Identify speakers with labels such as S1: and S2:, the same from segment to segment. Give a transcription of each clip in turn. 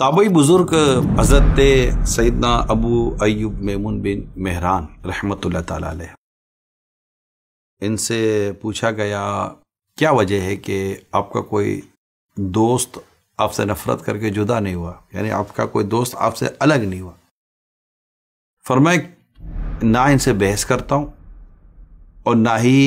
S1: Tabei बुज़ुर्ग हज़रत सैदना अबू अयूब मेमून बिन मेहरान रहमत इनसे पूछा गया क्या वजह है कि आपका कोई दोस्त आपसे नफरत करके जुदा नहीं हुआ यानी आपका कोई दोस्त आपसे अलग नहीं हुआ फरमाए ना इनसे बहस करता हूँ और ना ही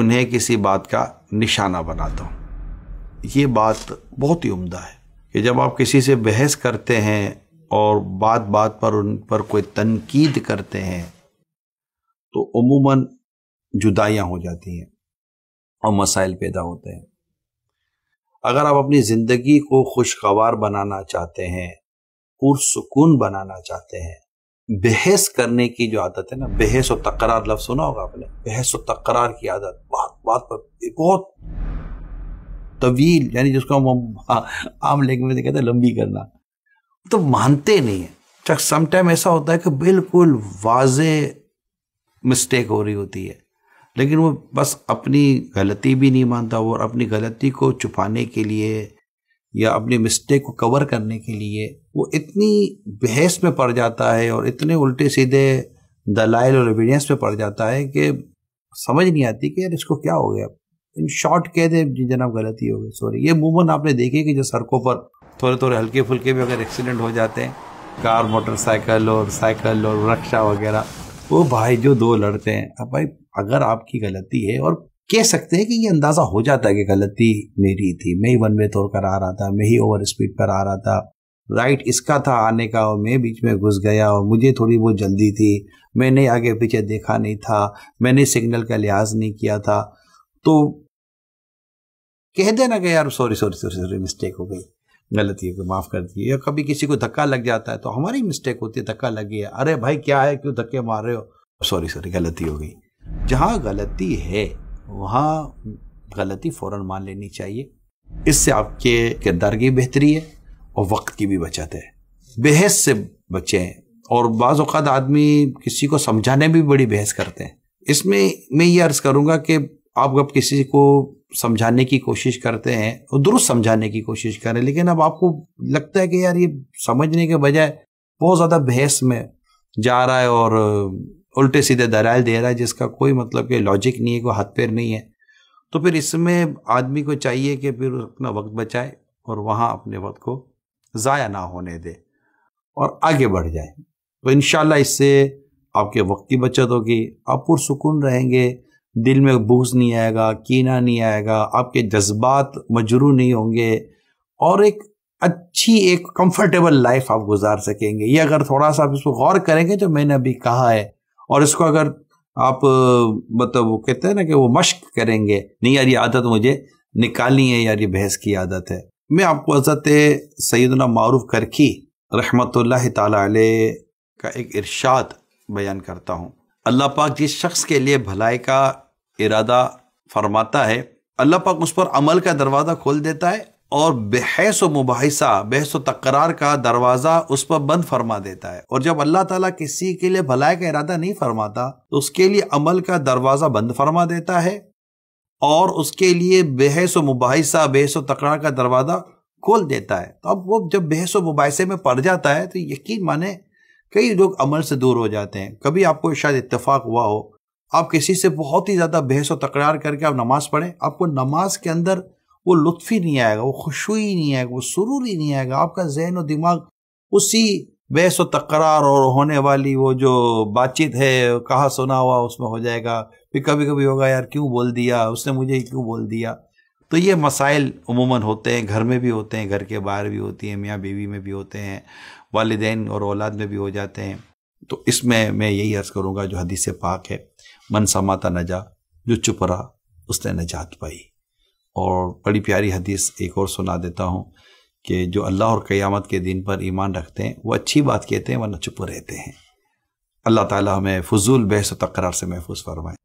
S1: उन्हें किसी बात का निशाना बनाता हूँ ये बात बहुत ही उम्दा है कि जब आप किसी से बहस करते हैं और बात बात पर उन पर कोई तनकीद करते हैं तो उमूमन जुदाइयाँ हो जाती हैं और मसाइल पैदा होते हैं अगर आप अपनी ज़िंदगी को खुशगवार बनाना चाहते हैं पुरसकून बनाना चाहते हैं बहस करने की जो आदत है ना बहस और तकरार लफ्ज़ सुना होगा आपने बहस और तकरार की आदत बात बात पर बहुत तवील यानी जिसको हम आम लैंग्वेज में कहते हैं लंबी करना तो मानते नहीं है चक समाइम ऐसा होता है कि बिल्कुल वाज मिस्टेक हो रही होती है लेकिन वो बस अपनी गलती भी नहीं मानता और अपनी गलती को छुपाने के लिए या अपनी मिस्टेक को कवर करने के लिए वो इतनी बहस में पड़ जाता है और इतने उल्टे सीधे दलाइल और एविडेंस में पड़ जाता है कि समझ नहीं आती कि यार इसको क्या हो गया इन शॉर्ट कह दे जनाब गलती हो गई सॉरी ये मूवमेंट आपने देखे कि जो सड़कों पर थोड़े थोड़े हल्के फुल्के भी अगर एक्सीडेंट हो जाते हैं कार मोटरसाइकिल और साइकिल और रक्षा वगैरह वो भाई जो दो लड़ते हैं अब भाई अगर आपकी गलती है और कह सकते हैं कि ये अंदाज़ा हो जाता है कि गलती मेरी थी मैं ही वन वे तोड़ कर आ रहा था मैं ही ओवर स्पीड पर आ रहा था राइट इसका था आने का और मैं बीच में घुस गया और मुझे थोड़ी बहुत जल्दी थी मैंने आगे पीछे देखा नहीं था मैंने सिग्नल का लिहाज नहीं किया था तो कह देना कि यार sorry sorry sorry sorry mistake हो गई गलती गई माफ़ कर दिए या कभी किसी को धक्का लग जाता है तो हमारी मिस्टेक होती है धक्का लग गया अरे भाई क्या है क्यों धक्के मार रहे हो सॉरी सॉरी गलती हो गई जहां गलती है वहां गलती फौरन मान लेनी चाहिए इससे आपके किरदार की बेहतरी है और वक्त की भी बचत है बहस से हैं और बाज़ात आदमी किसी को समझाने भी बड़ी बहस करते हैं इसमें मैं ये अर्ज़ करूंगा कि आप जब किसी को समझाने की कोशिश करते हैं और दुरुस्त समझाने की कोशिश करें लेकिन अब आपको लगता है कि यार ये समझने के बजाय बहुत ज़्यादा बहस में जा रहा है और उल्टे सीधे दलाल दे रहा है जिसका कोई मतलब कि लॉजिक नहीं है कोई हाथ पैर नहीं है तो फिर इसमें आदमी को चाहिए कि फिर अपना वक्त बचाए और वहाँ अपने वक्त को ज़ाया ना होने दे और आगे बढ़ जाए तो इन इससे आपके वक्त की बचत होगी आप पुरसकून रहेंगे दिल में बुग्ज नहीं आएगा कीना नहीं आएगा आपके जज्बात मजरू नहीं होंगे और एक अच्छी एक कंफर्टेबल लाइफ आप गुजार सकेंगे ये अगर थोड़ा सा आप इसको गौर करेंगे जो मैंने अभी कहा है और इसको अगर आप मतलब वो कहते हैं ना कि वो मश्क करेंगे नहीं यार ये आदत मुझे निकालनी है यार ये बहस की आदत है मैं आपको हजरत सैदना मारूफ करखी रहमत ताले का एक इर्शाद बयान करता हूँ अल्लाह पाक जिस शख्स के लिए भलाई का इरादा फरमाता है अल्लाह पाक उस पर अमल का दरवाज़ा खोल देता है और बहस व मुबासा बहस व तकरार का दरवाज़ा उस पर बंद फरमा देता है और जब अल्लाह ताला किसी के लिए भलाई का इरादा नहीं फरमाता तो उसके लिए अमल का दरवाज़ा बंद फरमा देता है और उसके लिए बहस व मुबासा बहस व तकरार का दरवाज़ा खोल देता है तो अब वो जब बहस व मुबासे में पड़ जाता है तो यकीन माने कई लोग अमल से दूर हो जाते हैं कभी आपको शायद इतफाक़ हुआ हो आप किसी से बहुत ही ज़्यादा बहस और तकरार करके आप नमाज़ पढ़ें आपको नमाज के अंदर वो लुत्फ ही नहीं आएगा वो खुशबू ही नहीं आएगा वो सुरूर ही नहीं आएगा आपका जहन और दिमाग उसी बहस व तकरार और होने वाली वो जो बातचीत है कहा सुना हुआ उसमें हो जाएगा फिर कभी कभी होगा यार क्यों बोल दिया उसने मुझे क्यों बोल दिया तो ये मसाइल उमूमन होते हैं घर में भी होते हैं घर के बाहर भी होती हैं मियाँ बीवी में भी होते हैं वालदेन और औलाद में भी हो जाते हैं तो इसमें मैं यही अर्ज करूँगा जो हदीस पाक है मन समाता नजा जो चुप रहा उसने नजात पाई और बड़ी प्यारी हदीस एक और सुना देता हूँ कि जो अल्लाह और क़यामत के दिन पर ईमान रखते हैं वो अच्छी बात कहते हैं वरना चुप रहते हैं अल्लाह ताला हमें फजूल बहस तकरार से महफूज फरमाए